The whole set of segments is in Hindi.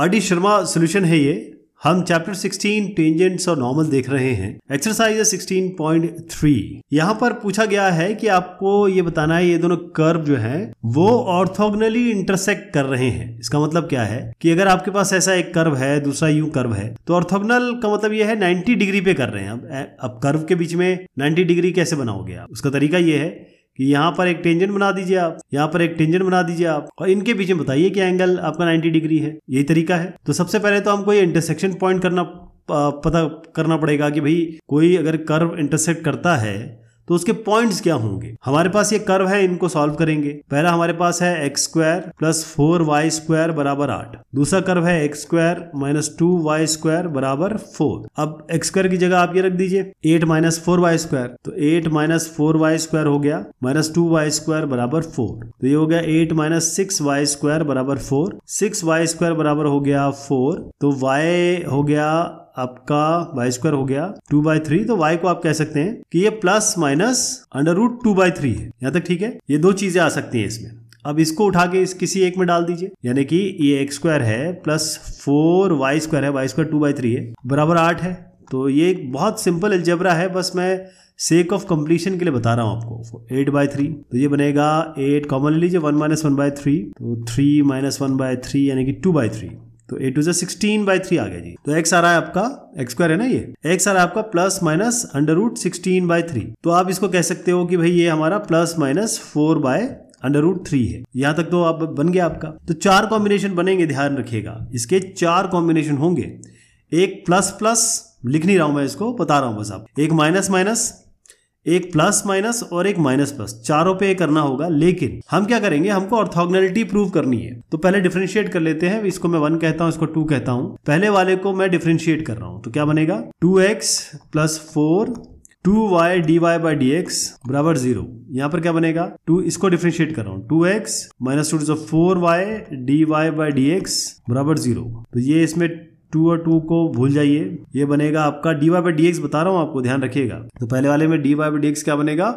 आर डी शर्मा सोल्यूशन है ये हम चैप्टर 16 टेंजेंट्स और नॉर्मल देख रहे हैं एक्सरसाइज 16.3 यहाँ पर पूछा गया है कि आपको ये बताना है ये दोनों कर्व जो है वो ऑर्थोगनली इंटरसेक्ट कर रहे हैं इसका मतलब क्या है कि अगर आपके पास ऐसा एक कर्व है दूसरा यू कर्व है तो ऑर्थोगनल का मतलब ये है 90 डिग्री पे कर रहे हैं अब अब कर्व के बीच में 90 डिग्री कैसे बनाओगे आप उसका तरीका ये है कि यहाँ पर एक टेंजेंट बना दीजिए आप यहाँ पर एक टेंजेंट बना दीजिए आप और इनके बीच में बताइए कि एंगल आपका 90 डिग्री है यही तरीका है तो सबसे पहले तो हमको ये इंटरसेक्शन पॉइंट करना पता करना पड़ेगा कि भाई कोई अगर कर्व इंटरसेक्ट करता है तो उसके पॉइंट्स क्या होंगे हमारे पास ये कर्व है इनको सॉल्व करेंगे पहला हमारे पास है X square plus four Y square बराबर आठ दूसरा कर्व है X square minus two Y square बराबर फोर अब एक्स स्क्वायर की जगह आप ये रख दीजिए eight minus four Y square तो eight minus four Y square हो गया माइनस टू वाई स्क्वायर बराबर फोर तो ये हो गया eight minus six Y square बराबर फोर सिक्स वाई स्क्वायर बराबर हो गया फोर तो वाई हो गया आपका वाई स्क्वायर हो गया टू बाय थ्री तो वाई को आप कह सकते हैं कि ये plus minus under root two by three है यहां तक ठीक है ये दो चीजें आ सकती हैं इसमें अब इसको उठा के इस किसी एक में डाल दीजिए यानी कि ये एक्स स्क्वायर है प्लस फोर वाई स्क्वायर है Y square two by three है बराबर आठ है तो ये एक बहुत सिंपल एल्जबरा है बस मैं सेक ऑफ कंप्लीशन के लिए बता रहा हूं आपको एट बाय थ्री तो ये बनेगा एट कॉमन ले लीजिए one minus one by three तो three minus one by three यानी कि टू बाय थ्री तो ए टू जो सिक्सटीन बाई थ्री आ गया जी तो एक्स आ रहा है आपका एक्स स्क्वायर है ना ये एक्स आ रहा है आपका plus minus under root sixteen by three तो आप इसको कह सकते हो कि भाई ये हमारा plus minus four by under root three है यहाँ तक तो आप बन गया आपका तो चार कॉम्बिनेशन बनेंगे ध्यान रखिएगा इसके चार कॉम्बिनेशन होंगे एक प्लस प्लस लिख नहीं रहा हूं मैं इसको बता रहा हूं बस आप एक माइनस माइनस एक प्लस माइनस और एक माइनस प्लस चारों पे करना होगा लेकिन हम क्या करेंगे हमको ऑर्थोगनलिटी प्रूव करनी है तो पहले डिफ्रेंशिएट कर लेते हैं इसको मैं वन कहता हूं इसको टू कहता हूं पहले वाले को मैं डिफ्रेंशिएट कर रहा हूं तो क्या बनेगा two X plus four two Y D Y by D x बराबर जीरो यहां पर क्या बनेगा टू इसको डिफ्रेंशिएट कर रहा हूँ two X minus two four Y D Y by D x बराबर जीरो तो ये इसमें टू और टू को भूल जाइए ये बनेगा आपका D Y by D X बता रहा हूँ आपको ध्यान रखिएगा तो पहले वाले में D Y by D x क्या बनेगा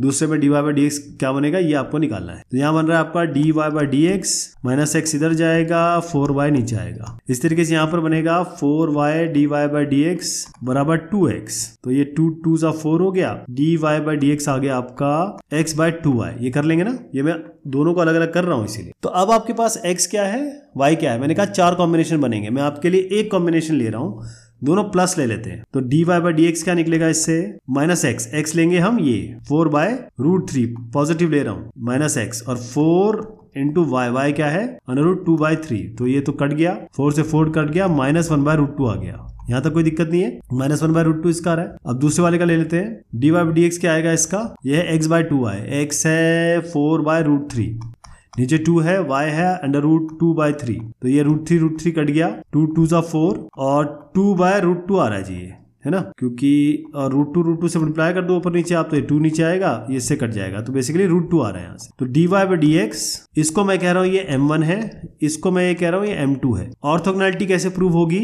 दूसरे पे D Y by D x क्या बनेगा ये आपको निकालना है तो यहाँ बन रहा है आपका D Y by D X minus X इधर जाएगा फोर वाई नीचे आएगा इस तरीके से यहाँ पर बनेगा four Y D Y by D x बराबर टू एक्स तो ये टू टू सा फोर हो गया D Y by D x आ गया आपका एक्स बाय टू वाई ये कर लेंगे ना ये मैं दोनों को अलग अलग कर रहा हूँ इसीलिए तो अब आपके पास एक्स क्या है वाई क्या है मैंने कहा चार कॉम्बिनेशन बनेंगे मैं आपके लिए एक कॉम्बिनेशन ले रहा हूँ दोनों प्लस ले लेते हैं तो d Y by D x क्या निकलेगा इससे माइनस एक्स एक्स लेंगे हम ये four by root three positive ले रहा हूं माइनस एक्स और फोर इंटू वाई वाई क्या है अनरूट टू बाई थ्री तो ये तो कट गया फोर से फोर कट गया minus one by root two आ गया यहाँ तक कोई दिक्कत नहीं है minus one by root two इसका है अब दूसरे वाले का ले लेते हैं डी वाई डी एक्स क्या आएगा इसका यह एक्स बाय टू आए एक्स है फोर बाय रूट थ्री नीचे टू है वाई है under root two by three तो ये root three root three cut गया टू टू सा फोर और टू बाय रूट टू आ रहा है जी ये है ना क्योंकि रूट टू रूट टू से मल्टीप्लाई कर दो ऊपर नीचे आप तो ये टू नीचे आएगा ये इससे कट जाएगा तो बेसिकली रूट टू आ रहा है यहाँ से तो d Y by D x इसको मैं कह रहा हूँ ये एम वन है इसको मैं ये कह रहा हूँ ये एम टू है ऑर्थोगनैलिटी कैसे प्रूव होगी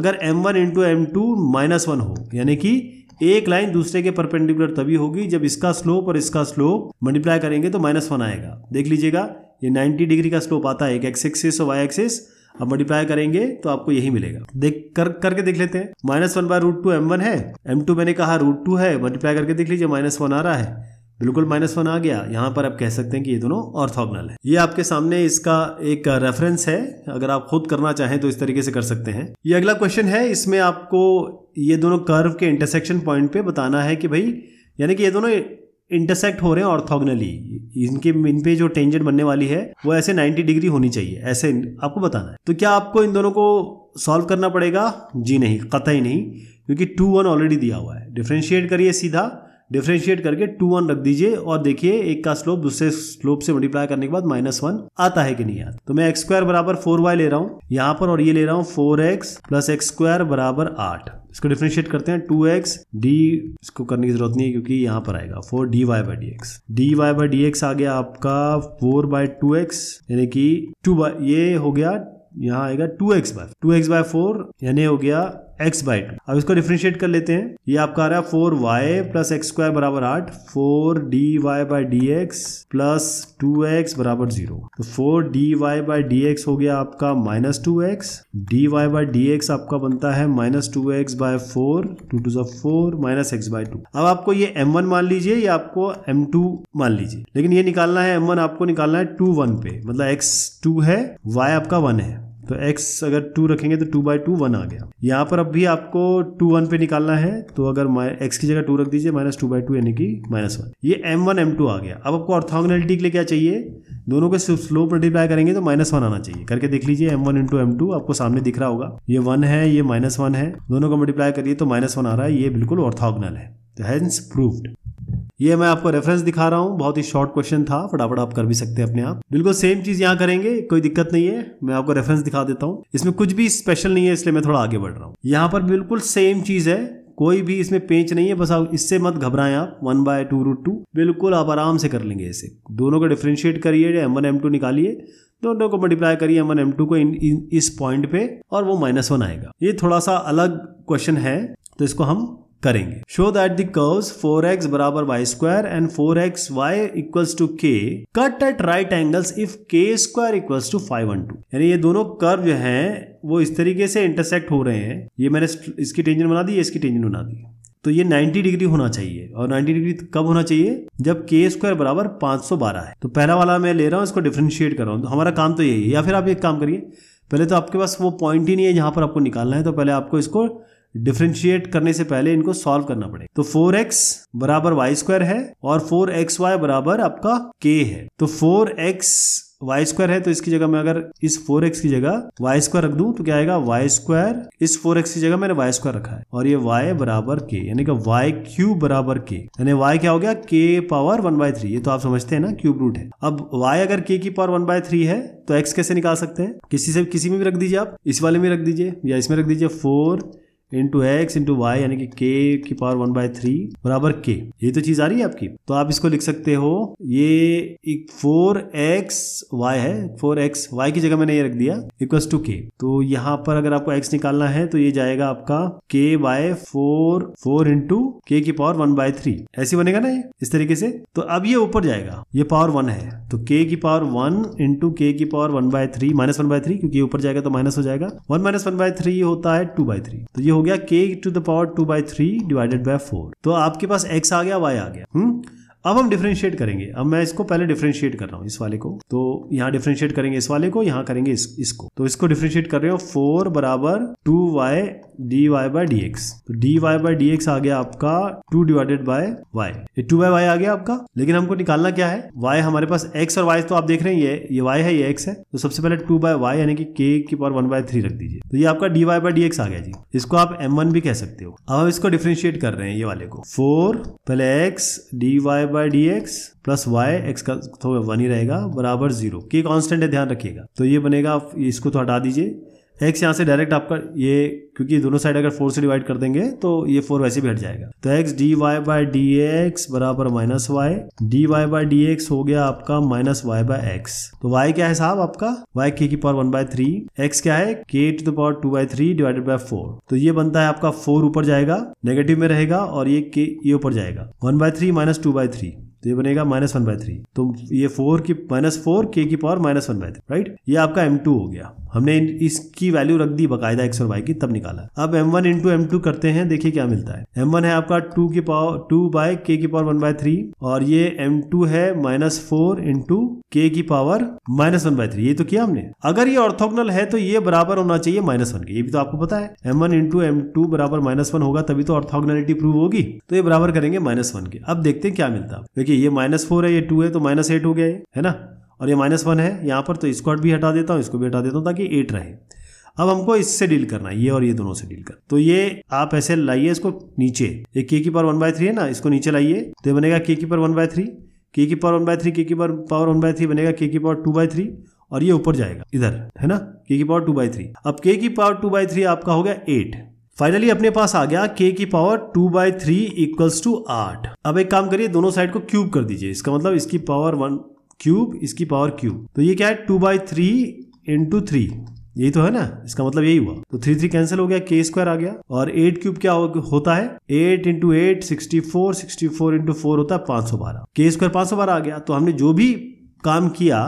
अगर m one into m two minus one हो यानी कि एक लाइन दूसरे के परपेंडिकुलर तभी होगी जब इसका स्लोप और इसका स्लोप मल्टीप्लाई करेंगे तो माइनस वन आएगा देख लीजिएगा ये 90 डिग्री का स्लोप आता है एक एक्स एक्सिस और वाई एक्सिस अब मल्टीप्लाई करेंगे तो आपको यही मिलेगा देख कर करके देख लेते हैं minus one by root two m one है एम टू मैंने कहा रूट टू है मल्टीप्लाई करके देख लीजिए माइनस वन आ रहा है बिल्कुल माइनस वन आ गया यहाँ पर आप कह सकते हैं कि ये दोनों ऑर्थोगनल है ये आपके सामने इसका एक रेफरेंस है अगर आप खुद करना चाहें तो इस तरीके से कर सकते हैं ये अगला क्वेश्चन है इसमें आपको ये दोनों कर्व के इंटरसेक्शन पॉइंट पे बताना है कि भाई यानी कि ये दोनों इंटरसेक्ट हो रहे हैं ऑर्थोगनली इनके इन पे जो टेंजेंट बनने वाली है वो ऐसे 90 डिग्री होनी चाहिए ऐसे आपको बताना है तो क्या आपको इन दोनों को सॉल्व करना पड़ेगा जी नहीं कतई नहीं क्योंकि टू वन ऑलरेडी दिया हुआ है डिफ्रेंशिएट करिए सीधा डिफ्रेंशिएट करके टू वन रख दीजिए और देखिए एक का स्लोप दूसरे स्लोप से मल्टीप्लाई करने के बाद माइनस वन आता है कि नहीं आता तो मैं एक्स स्क्वायर बराबर फोर वाई ले रहा हूँ यहाँ पर और ये ले रहा हूँ four x plus x square बराबर आठ इसको डिफ्रेंशिएट करते हैं टू एक्स डी इसको करने की जरूरत नहीं है क्योंकि यहाँ पर आएगा four d Y by D x d Y by D x आ गया आपका फोर बाय टू एक्स यानी कि टू बाई ये हो गया यहाँ आएगा two x by two x by four यानी हो गया एक्स बाय टू अब इसको डिफ्रेंशिएट कर लेते हैं ये आपका आ रहा है four y plus x square बराबर आठ four d Y by D x plus two x बराबर जीरो तो four d Y by D x हो गया आपका minus two x d Y by D x आपका बनता है minus two x by four two two जब four minus x by two अब आपको ये एम वन मान लीजिए या आपको एम टू मान लीजिए लेकिन ये निकालना है एम वन आपको निकालना है टू वन पे मतलब एक्स टू है वाई आपका वन है तो x अगर टू रखेंगे तो टू बाई टू वन आ गया यहाँ पर अब भी आपको टू वन पे निकालना है तो अगर x की जगह टू रख दीजिए माइनस टू बाई टू यानी कि माइनस वन ये एम वन एम टू आ गया अब आपको ऑर्थोगनलिटी के लिए क्या चाहिए दोनों के स्लोप मल्टीप्लाई करेंगे तो माइनस वन आना चाहिए करके देख लीजिए m one into m two आपको सामने दिख रहा होगा ये वन है ये माइनस वन है दोनों को मल्टीप्लाई करिए तो माइनस वन आ रहा है ये बिल्कुल ऑर्थोगनल है हैंस तो प्रूव्ड ये मैं आपको रेफरेंस दिखा रहा हूँ बहुत ही शॉर्ट क्वेश्चन था फटाफट आप कर भी सकते हैं अपने आप बिल्कुल सेम चीज यहाँ करेंगे कोई दिक्कत नहीं है मैं आपको रेफरेंस दिखा देता हूँ इसमें कुछ भी स्पेशल नहीं है इसलिए मैं थोड़ा आगे बढ़ रहा हूँ यहाँ पर बिल्कुल सेम चीज है कोई भी इसमें पेंच नहीं है बस आप इससे मत घबराएं आप one by two root two बिल्कुल आप आराम से कर लेंगे इसे दोनों को डिफ्रेंशिएट करिए एम वन एम टू निकालिए दोनों को मल्टीप्लाई करिए एम वन एम टू को इन, इन, इस पॉइंट पे और वो माइनस वन आएगा ये थोड़ा सा अलग क्वेश्चन है तो इसको हम करेंगे show that the four x बराबर y square and four x y equals to k cut at right angles if k square equals to five one two यानी ये दोनों कर्व जो है वो इस तरीके से इंटरसेक्ट हो रहे हैं ये मैंने इसकी टेंजन बना दी इसकी टेंजन बना दी तो ये 90 डिग्री होना चाहिए और 90 डिग्री कब होना चाहिए जब के स्क्वायर बराबर 512 है तो पहला वाला मैं ले रहा हूँ इसको डिफ्रेंशिएट कर रहा हूँ तो हमारा काम तो यही है या फिर आप एक काम करिए पहले तो आपके पास वो पॉइंट ही नहीं है जहाँ पर आपको निकालना है तो पहले आपको इसको डिफ्रेंशिएट करने से पहले इनको सॉल्व करना पड़ेगा तो फोर एक्स बराबर वाई स्क्वायर है और फोर एक्स वाई बराबर आपका के है तो फोर एक्स वाई स्क्वायर है तो इसकी जगह मैं अगर इस फोर एक्स की जगह वाई स्क्वायर रख दू तो क्या आएगा वाई स्क्वायर इस फोर एक्स की जगह मैंने वाई स्क्वायर रखा है और ये वाई बराबर के यानी कि वाई क्यूब बराबर के यानी वाई क्या हो गया के पावर वन बाय थ्री ये तो आप समझते हैं ना क्यूब रूट है अब वाई अगर के की पावर वन बाय थ्री है तो एक्स कैसे निकाल सकते हैं किसी से किसी में भी रख दीजिए आप इस वाले में रख दीजिए या इसमें रख दीजिए four into x into y यानी कि के की पावर वन बाय थ्री बराबर के ये तो चीज आ रही है आपकी तो आप इसको लिख सकते हो ये एक फोर एक्स वाई है फोर एक्स वाई की जगह मैंने ये रख दिया इक्वस टू के तो यहाँ पर अगर आपको एक्स निकालना है तो ये जाएगा आपका के by four four into k की पावर वन बाय थ्री ऐसे बनेगा ना ये इस तरीके से तो अब ये ऊपर जाएगा ये पावर वन है तो के की पावर वन इंटू के की power one by three minus one by three क्योंकि ऊपर जाएगा तो माइनस हो जाएगा one minus one by three होता है टू बाय थ्री तो ये हो गया k to the power two by three divided by four तो आपके पास एक्स आ गया वाई आ गया हुँ? हम्म? अब हम डिफ्रेंशिएट करेंगे अब मैं इसको पहले डिफ्रेंशिएट कर रहा हूँ इस वाले को तो यहाँ डिफ्रेंशिएट करेंगे इस वाले को यहाँ करेंगे इस, इसको तो इसको डिफ्रेंशिएट कर रहे हो फोर बराबर two Y D Y by D x तो d Y by D x आ गया आपका टू डिवाइडेड बाय वाई ये टू बाई वाई आ गया आपका लेकिन हमको निकालना क्या है वाई हमारे पास एक्स और वाई तो आप देख रहे हैं ये ये वाई है ये एक्स है तो सबसे पहले टू बाय वाई यानी कि के की पावर वन बाय थ्री रख दीजिए तो ये आपका D Y by D x आ गया जी इसको आप एम वन भी कह सकते हो अब हम इसको डिफ्रेंशिएट कर रहे हैं ये वाले को फोर पहले x d Y by D x plus y x का तो वन ही रहेगा बराबर जीरो की कांस्टेंट है ध्यान रखिएगा तो ये बनेगा आप इसको तो हटा दीजिए एक्स यहाँ से डायरेक्ट आपका ये क्योंकि दोनों साइड अगर फोर से डिवाइड कर देंगे तो ये फोर वैसे बैठ जाएगा तो x d y by d x बराबर minus y D y by d x हो गया आपका माइनस वाई बाय एक्स तो वाई क्या है साहब आपका वाई के की power one by three x क्या है k to the power two by three divided by four तो ये बनता है आपका फोर ऊपर जाएगा नेगेटिव में रहेगा और ये के ये ऊपर जाएगा one by three minus two by three तो ये बनेगा माइनस वन बाय थ्री तो ये फोर की माइनस फोर के की power minus one by three right ये आपका एम टू हो गया हमने इसकी वैल्यू रख दी बकायदा एक्स और वाई की तब निकाला अब m one into m two करते हैं देखिए क्या मिलता है एम वन है आपका टू की पावर टू बाय के की पावर वन बाय थ्री और ये एम टू है माइनस फोर इंटू के की power minus one by three ये तो किया हमने अगर ये ऑर्थोगनल है तो ये बराबर होना चाहिए माइनस वन के ये भी तो आपको पता है m one into m two बराबर माइनस वन होगा तभी तो ऑर्थोगनलिटी प्रूव होगी तो ये बराबर करेंगे माइनस वन के अब देखते हैं क्या मिलता है देखिए देखिए ये माइनस फोर है ये टू है तो माइनस एट हो गया ये है ना और ये माइनस वन है यहाँ पर तो इसको भी हटा देता हूँ इसको भी हटा देता हूँ ताकि एट रहे अब हमको इससे डील करना है ये और ये दोनों से डील कर तो ये आप ऐसे लाइए इसको नीचे ये के की पावर वन बाय थ्री है ना इसको नीचे लाइए तो ये बनेगा के की पावर वन बाय थ्री के की पावर वन बाय थ्री के की पावर वन बाय थ्री बनेगा के की पावर टू बाय थ्री और ये ऊपर जाएगा इधर है ना के की पावर टू बाय थ्री अब के की पावर टू बाय थ्री आपका हो गया एट फाइनली अपने पास आ गया k की power two by three equals to आठ अब एक काम करिए दोनों साइड को क्यूब कर दीजिए इसका मतलब इसकी पावर वन क्यूब इसकी पावर क्यूब तो ये क्या है two by three into three यही तो है ना इसका मतलब यही हुआ तो थ्री थ्री कैंसिल हो गया के स्क्वायर आ गया और एट क्यूब क्या हो, होता है eight into eight sixty four sixty four into four होता है पांच सौ बारह के स्क्वायर पांच सौ बारह आ गया तो हमने जो भी काम किया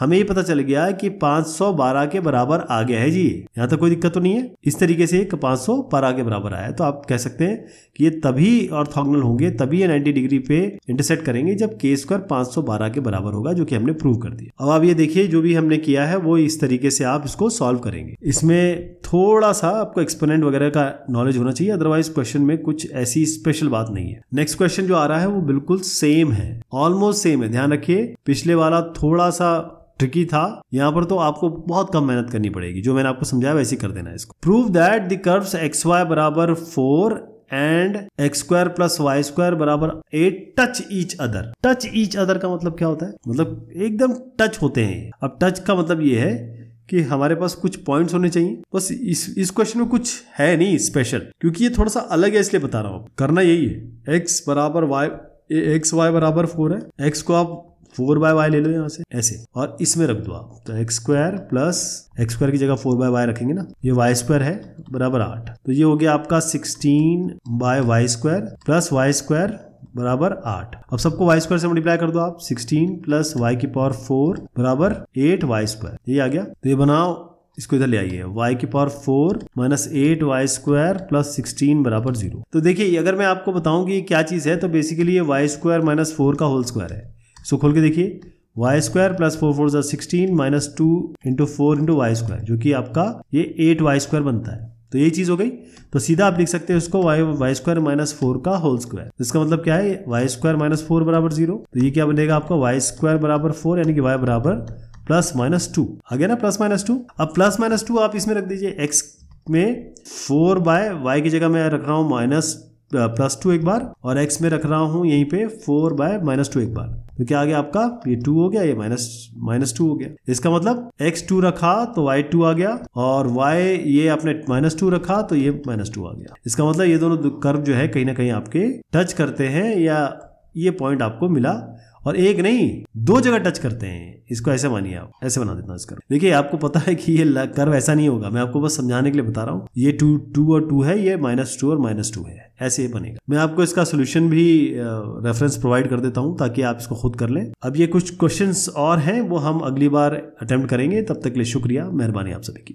हमें ये पता चल गया कि 512 के बराबर आ गया है जी यहाँ तक कोई दिक्कत तो नहीं है इस तरीके से पाँच सौ बारह के बराबर आया तो आप कह सकते हैं कि ये तभी ऑर्थोगोनल होंगे तभी ये 90 डिग्री पे इंटरसेट करेंगे जब के स्क्वायर 512 के बराबर होगा जो कि हमने प्रूव कर दिया अब आप ये देखिए जो भी हमने किया है वो इस तरीके से आप इसको सॉल्व करेंगे इसमें थोड़ा सा आपको एक्सपेरेंट वगैरह का नॉलेज होना चाहिए अदरवाइज क्वेश्चन में कुछ ऐसी स्पेशल बात नहीं है नेक्स्ट क्वेश्चन जो आ रहा है वो बिल्कुल सेम है ऑलमोस्ट सेम है ध्यान रखिए पिछले वाला थोड़ा सा ट्रिकी था यहाँ पर तो आपको बहुत कम मेहनत करनी पड़ेगी जो मैंने आपको समझाया वैसे कर देना है इसको prove that the curves x y बराबर four and x square plus y square बराबर eight touch each other touch each other का मतलब क्या होता है मतलब एकदम टच होते हैं अब टच का मतलब ये है कि हमारे पास कुछ पॉइंट्स होने चाहिए बस इस इस क्वेश्चन में कुछ है नहीं स्पेशल क्योंकि ये थोड़ा सा अलग है इसलिए बता रहा हूं करना यही है एक्स बराबर वाई एक्स वाई बराबर फोर है एक्स को आप फोर बाय वाई ले लो यहाँ से ऐसे और इसमें रख दो आप तो x square plus x square की जगह फोर बाय वाई रखेंगे ना ये वाई स्क्वायर है बराबर आठ तो ये हो गया आपका sixteen by y square plus y square बराबर आठ अब सबको वाई स्क्वायर से मल्टीप्लाई कर दो आप सिक्सटीन प्लस वाई की पावर फोर बराबर एट वाई स्क्वायर ये आ गया तो ये बनाओ इसको इधर ले आइए y की power four minus eight y square plus sixteen बराबर जीरो तो देखिए अगर मैं आपको बताऊं कि क्या चीज है तो बेसिकली ये वाई स्क्वायर माइनस फोर का होल स्क्वायर है इसको खोल के देखिए y square plus four four जो sixteen minus two into four into y square जो कि आपका ये एट वाई स्क्वायर बनता है तो यही चीज़ हो गई तो सीधा आप लिख सकते हैं उसको y y square minus four का होल तो स्क्वायर इसका मतलब क्या है वाई स्क्वायर माइनस फोर बराबर जीरो तो ये क्या बनेगा आपका वाई स्क्वायर बराबर फोर यानी कि वाई बराबर प्लस माइनस टू आ गया ना प्लस माइनस टू अब प्लस माइनस टू आप इसमें रख दीजिए एक्स में फोर बाय वाई की जगह मैं रख रहा हूँ माइनस प्लस टू एक बार और एक्स में रख रहा हूँ यहीं पे फोर बाय माइनस टू एक बार तो क्या आ गया आपका ये टू हो गया ये माइनस माइनस टू हो गया इसका मतलब एक्स टू रखा तो वाई टू आ गया और वाई ये आपने माइनस टू रखा तो ये माइनस टू आ गया इसका मतलब ये दोनों कर्व जो है कहीं ना कहीं आपके टच करते हैं या ये पॉइंट आपको मिला और एक नहीं दो जगह टच करते हैं इसको ऐसे मानिए आप ऐसे बना देता इसका देखिए आपको पता है कि ये कर्व ऐसा नहीं होगा मैं आपको बस समझाने के लिए बता रहा हूँ ये टू टू और टू है ये माइनस टू और माइनस टू है ऐसे ही बनेगा मैं आपको इसका सोल्यूशन भी रेफरेंस प्रोवाइड कर देता हूँ ताकि आप इसको खुद कर लें अब ये कुछ क्वेश्चन और हैं वो हम अगली बार अटेम्प्ट करेंगे तब तक के लिए शुक्रिया मेहरबानी आप सभी की